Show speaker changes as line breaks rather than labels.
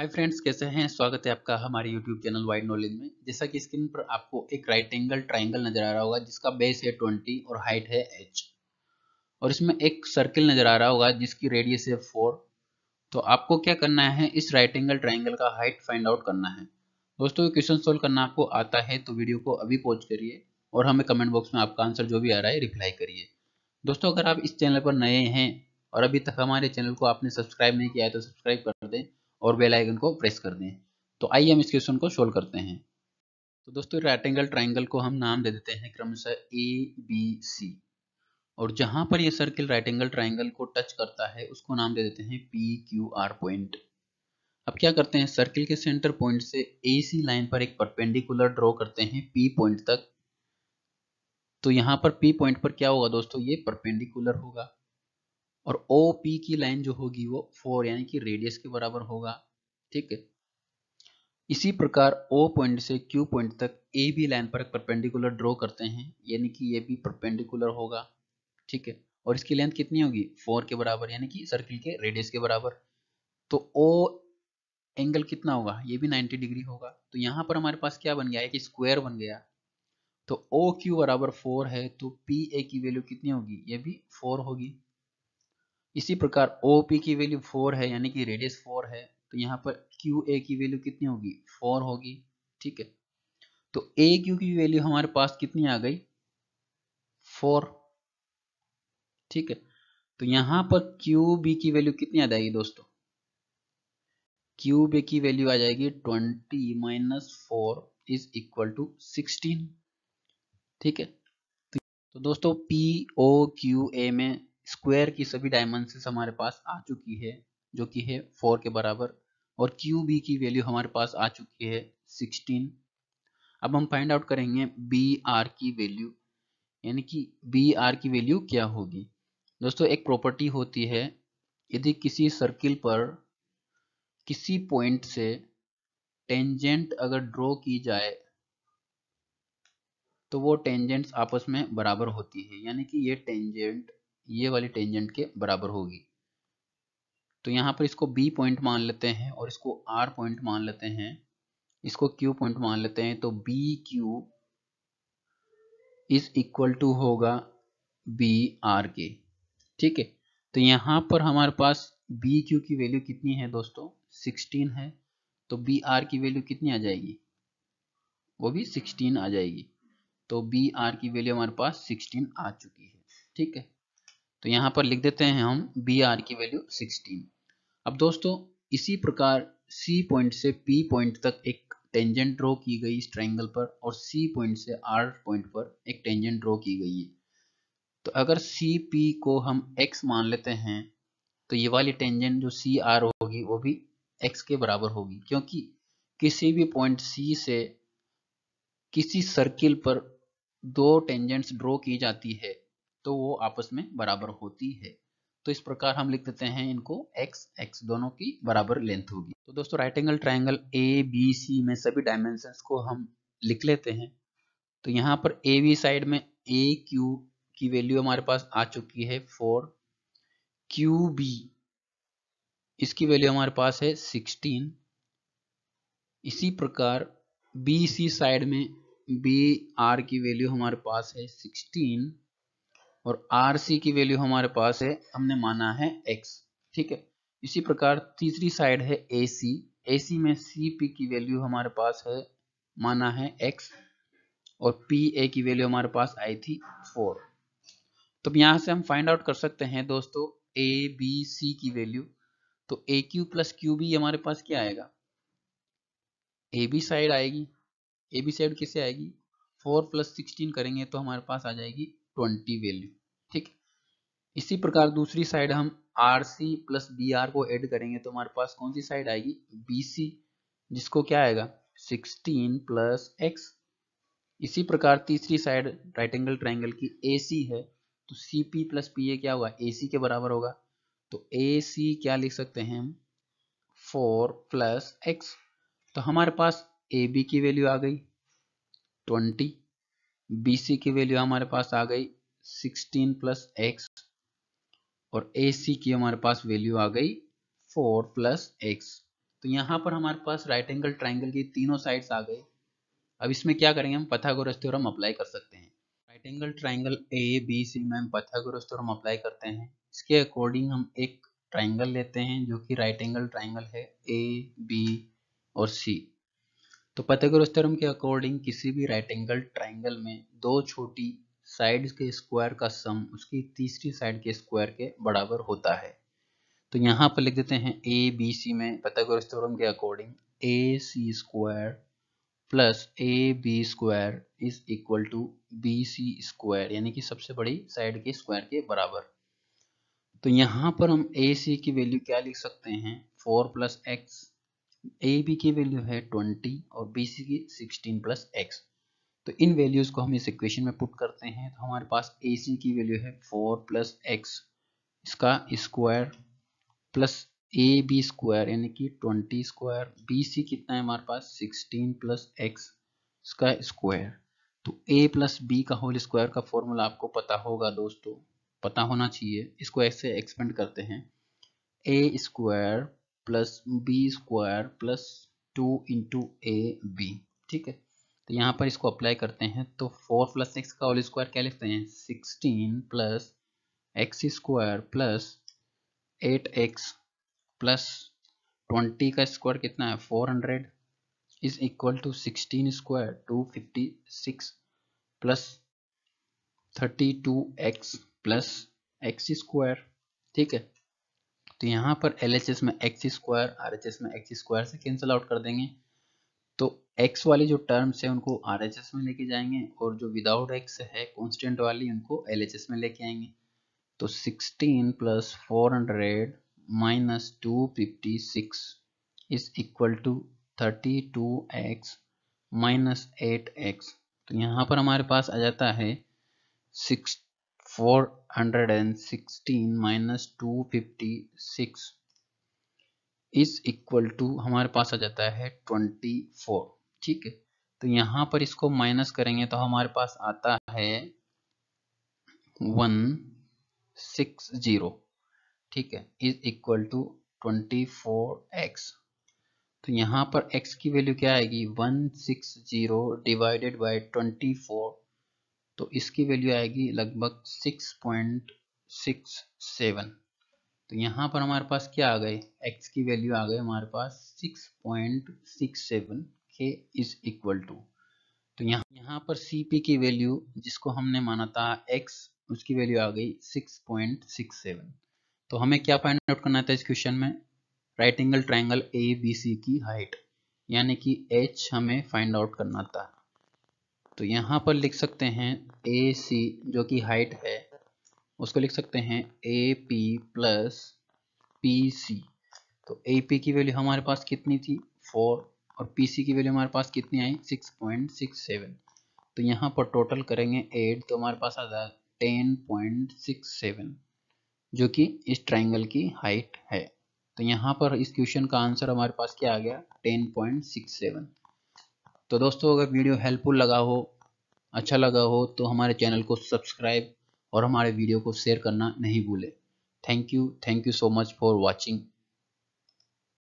hi friends कैसे हैं स्वागत है आपका हमारे यूट्यूब चैनल वाइड नॉलेज में जैसा कि स्क्रीन पर आपको एक राइट एंगल ट्राइंगल नजर आ रहा होगा जिसका बेस है ट्वेंटी और हाइट है एच और इसमें एक सर्किल नजर आ रहा होगा जिसकी रेडियस है फोर तो आपको क्या करना है इस राइट एंगल ट्राइंगल का हाइट फाइंड आउट करना है दोस्तों क्वेश्चन सोल्व करना आपको आता है तो वीडियो को अभी पॉज करिए और हमें कमेंट बॉक्स में आपका आंसर जो भी आ रहा है रिप्लाई करिए दोस्तों अगर आप इस चैनल पर नए हैं और अभी तक हमारे चैनल को आपने सब्सक्राइब नहीं किया है तो सब्सक्राइब कर दें और बेल आइकन को प्रेस कर दें तो आइए हम इस क्वेश्चन को सोल्व करते हैं तो दोस्तों राइट एंगल ट्राइंगल को हम नाम दे देते हैं क्रमशः ए बी सी और जहां पर ये सर्किल राइट एंगल ट्राइंगल को टच करता है उसको नाम दे देते हैं पी क्यू आर पॉइंट अब क्या करते हैं सर्किल के सेंटर पॉइंट से ए सी लाइन पर एक परपेंडिकुलर ड्रॉ करते हैं पी पॉइंट तक तो यहाँ पर पी पॉइंट पर क्या होगा दोस्तों ये परपेंडिकुलर होगा और ओ पी की लाइन जो होगी वो फोर यानी कि रेडियस के बराबर होगा ठीक है इसी प्रकार ओ पॉइंट से क्यू पॉइंट तक ए बी लाइन पर परपेंडिकुलर ड्रॉ करते हैं यानी कि ये भी परपेंडिकुलर होगा ठीक है और इसकी लेंथ कितनी होगी फोर के बराबर यानी कि सर्किल के रेडियस के बराबर तो ओ एंगल कितना होगा ये भी 90 डिग्री होगा तो यहाँ पर हमारे पास क्या बन गया है कि स्क्वायर बन गया तो ओ क्यू बराबर फोर है तो पी ए की वैल्यू कितनी होगी ये भी फोर होगी इसी प्रकार ओ पी की वैल्यू फोर है यानी कि रेडियस फोर है तो यहाँ पर क्यू ए की वैल्यू कितनी होगी फोर होगी ठीक है तो ए क्यू की वैल्यू हमारे पास कितनी आ गई फोर ठीक है तो यहाँ पर क्यू बी की वैल्यू कितनी आ जाएगी दोस्तों क्यू बी की वैल्यू आ जाएगी twenty minus four is equal to sixteen ठीक है तो दोस्तों पी ओ क्यू ए में स्क्वायर की सभी डायमेंशन हमारे पास आ चुकी है जो कि है फोर के बराबर और क्यू बी की वैल्यू हमारे पास आ चुकी है सिक्सटीन अब हम फाइंड आउट करेंगे बी आर की वैल्यू यानी कि बी आर की वैल्यू क्या होगी दोस्तों एक प्रॉपर्टी होती है यदि किसी सर्किल पर किसी पॉइंट से टेंजेंट अगर ड्रॉ की जाए तो वो टेंजेंट्स आपस में बराबर होती है यानी कि ये टेंजेंट ये वाली टेंजेंट के बराबर होगी तो यहाँ पर इसको बी पॉइंट मान लेते हैं और इसको आर पॉइंट मान लेते हैं इसको क्यू पॉइंट मान लेते हैं तो B Q is equal to होगा बी आर के ठीक है तो यहाँ पर हमारे पास बी क्यू की वैल्यू कितनी है दोस्तों 16 है तो बी आर की वैल्यू कितनी आ जाएगी वो भी 16 आ जाएगी तो बी आर की वैल्यू हमारे पास 16 आ चुकी है ठीक है तो यहाँ पर लिख देते हैं हम बी आर की वैल्यू 16 अब दोस्तों इसी प्रकार सी पॉइंट से पी पॉइंट तक एक टेंजेंट ड्रॉ की गई इस ट्राइंगल पर और सी पॉइंट से आर पॉइंट पर एक टेंजेंट ड्रॉ की गई है तो अगर सी पी को हम एक्स मान लेते हैं तो ये वाली टेंजेंट जो सी आर होगी वो भी एक्स के बराबर होगी क्योंकि किसी भी पॉइंट सी से किसी सर्किल पर दो टेंजेंट्स ड्रॉ की जाती है तो वो आपस में बराबर होती है तो इस प्रकार हम लिख देते हैं इनको x x दोनों की बराबर लेंथ होगी तो दोस्तों right angle triangle A B C में सभी डायमेंशन को हम लिख लेते हैं तो यहाँ पर ए वी साइड में ए क्यू की वैल्यू हमारे पास आ चुकी है फोर क्यू बी इसकी वैल्यू हमारे पास है सिक्सटीन इसी प्रकार बी सी साइड में बी आर की वैल्यू हमारे पास है सिक्सटीन और आर सी की वैल्यू हमारे पास है हमने माना है एक्स ठीक है इसी प्रकार तीसरी साइड है ए सी ए सी में सी पी की वैल्यू हमारे पास है माना है एक्स और पी ए की वैल्यू हमारे पास आई थी फोर तो यहां से हम फाइंड आउट कर सकते हैं दोस्तों ए बी सी की वैल्यू तो A Q plus Q B हमारे पास क्या आएगा ए बी साइड आएगी ए बी साइड कैसे आएगी फोर प्लस सिक्सटीन करेंगे तो हमारे पास आ जाएगी ट्वेंटी वैल्यू ठीक इसी प्रकार दूसरी साइड हम R C plus B R को ऐड करेंगे तो हमारे पास कौन सी साइड आएगी बी सी जिसको क्या आएगा सिक्सटीन प्लस एक्स इसी प्रकार तीसरी साइड राइट एंगल ट्राइंगल की ए सी है तो C P plus P A क्या होगा ए सी के बराबर होगा तो ए सी क्या लिख सकते हैं हम फोर प्लस एक्स तो हमारे पास ए बी की वैल्यू आ गई ट्वेंटी BC की वैल्यू हमारे पास आ गई 16 प्लस एक्स और ए सी की हमारे पास वैल्यू आ गई 4 प्लस एक्स तो यहाँ पर हमारे पास राइट एंगल ट्राइंगल की तीनों साइड्स आ गई अब इसमें क्या करेंगे हम पथागोरस थ्योरम अप्लाई कर सकते हैं right angle triangle A B C में हम पथागोरस थ्योरम अप्लाई करते हैं इसके अकॉर्डिंग हम एक ट्राइंगल लेते हैं जो कि राइट एंगल ट्राइंगल है ए बी और सी तो पैथागोरस थ्योरम के अकॉर्डिंग किसी भी राइट एंगल ट्राइंगल में दो छोटी साइड के स्क्वायर का सम उसकी तीसरी साइड के स्क्वायर के बराबर होता है तो यहाँ पर लिख देते हैं ए बी सी में पैथागोरस थ्योरम के according A C square plus A B square is equal to B C square यानी कि सबसे बड़ी साइड के स्क्वायर के बराबर तो यहाँ पर हम ए सी की वैल्यू क्या लिख सकते हैं four plus x A B की वैल्यू है ट्वेंटी और बी सी की सिक्सटीन प्लस एक्स तो इन वैल्यूज़ को हम इस इक्वेशन में पुट करते हैं तो हमारे पास ए सी की वैल्यू है 4 प्लस एक्स इसका square plus A B square यानी कि ट्वेंटी स्क्वायर बी सी कितना है हमारे पास सिक्सटीन प्लस एक्स इसका स्क्वायर तो ए प्लस बी का होल स्क्वायर का फॉर्मूला आपको पता होगा दोस्तों पता होना चाहिए इसको ऐसे एक्सपेंड करते हैं A square plus B square plus two into A B ठीक है तो यहाँ पर इसको अप्लाई करते हैं तो फोर प्लस एक्स का होल स्क्वायर क्या लिखते हैं sixteen plus x square plus eight x plus twenty का स्क्वायर कितना है four hundred is equal to sixteen square two fifty six plus thirty two x plus x square ठीक है तो यहाँ पर एल में एक्स स्क्वायर आर में एक्स स्क्वायर से कैंसिल आउट कर देंगे तो x वाली जो टर्म्स है उनको आर में लेके जाएंगे और जो विदाउट x है कॉन्स्टेंट वाली उनको एल में लेके आएंगे तो 16 plus four hundred minus two fifty six is equal to thirty two x minus eight x तो यहाँ पर हमारे पास आ जाता है six 416 minus two fifty six is equal to हमारे पास आ जाता है 24 ठीक है तो यहाँ पर इसको माइनस करेंगे तो हमारे पास आता है वन सिक्स जीरो ठीक है is equal to twenty four x तो यहाँ पर x की वैल्यू क्या आएगी one six zero divided by twenty four तो इसकी वैल्यू आएगी लगभग सिक्स पॉइंट सेवन तो यहाँ पर हमारे पास क्या आ गए एक्स की वैल्यू आ गई हमारे पास सिक्स पॉइंट सिक्स सेवन के इज इक्वल टू तो यहाँ यहाँ पर सी पी की वैल्यू जिसको हमने माना था एक्स उसकी वैल्यू आ गई सिक्स पॉइंट सिक्स सेवन तो हमें क्या फाइंड आउट करना था इस क्वेश्चन में right angle triangle A B C की हाइट यानी कि एच हमें फाइंड आउट करना था तो यहाँ पर लिख सकते हैं ए सी जो कि हाइट है उसको लिख सकते हैं A P plus P C तो ए पी की वैल्यू हमारे पास कितनी थी फोर और पी सी की वैल्यू हमारे पास कितनी आई सिक्स पॉइंट सिक्स सेवन तो यहाँ पर टोटल करेंगे एट तो हमारे पास आ जाए टेन पॉइंट सिक्स सेवन जो कि इस ट्राइंगल की हाइट है तो यहाँ पर इस क्वेश्चन का आंसर हमारे पास क्या आ गया टेन पॉइंट सिक्स सेवन तो दोस्तों अगर वीडियो हेल्पफुल लगा हो अच्छा लगा हो तो हमारे चैनल को सब्सक्राइब और हमारे वीडियो को शेयर करना नहीं भूलें thank you thank you so much for watching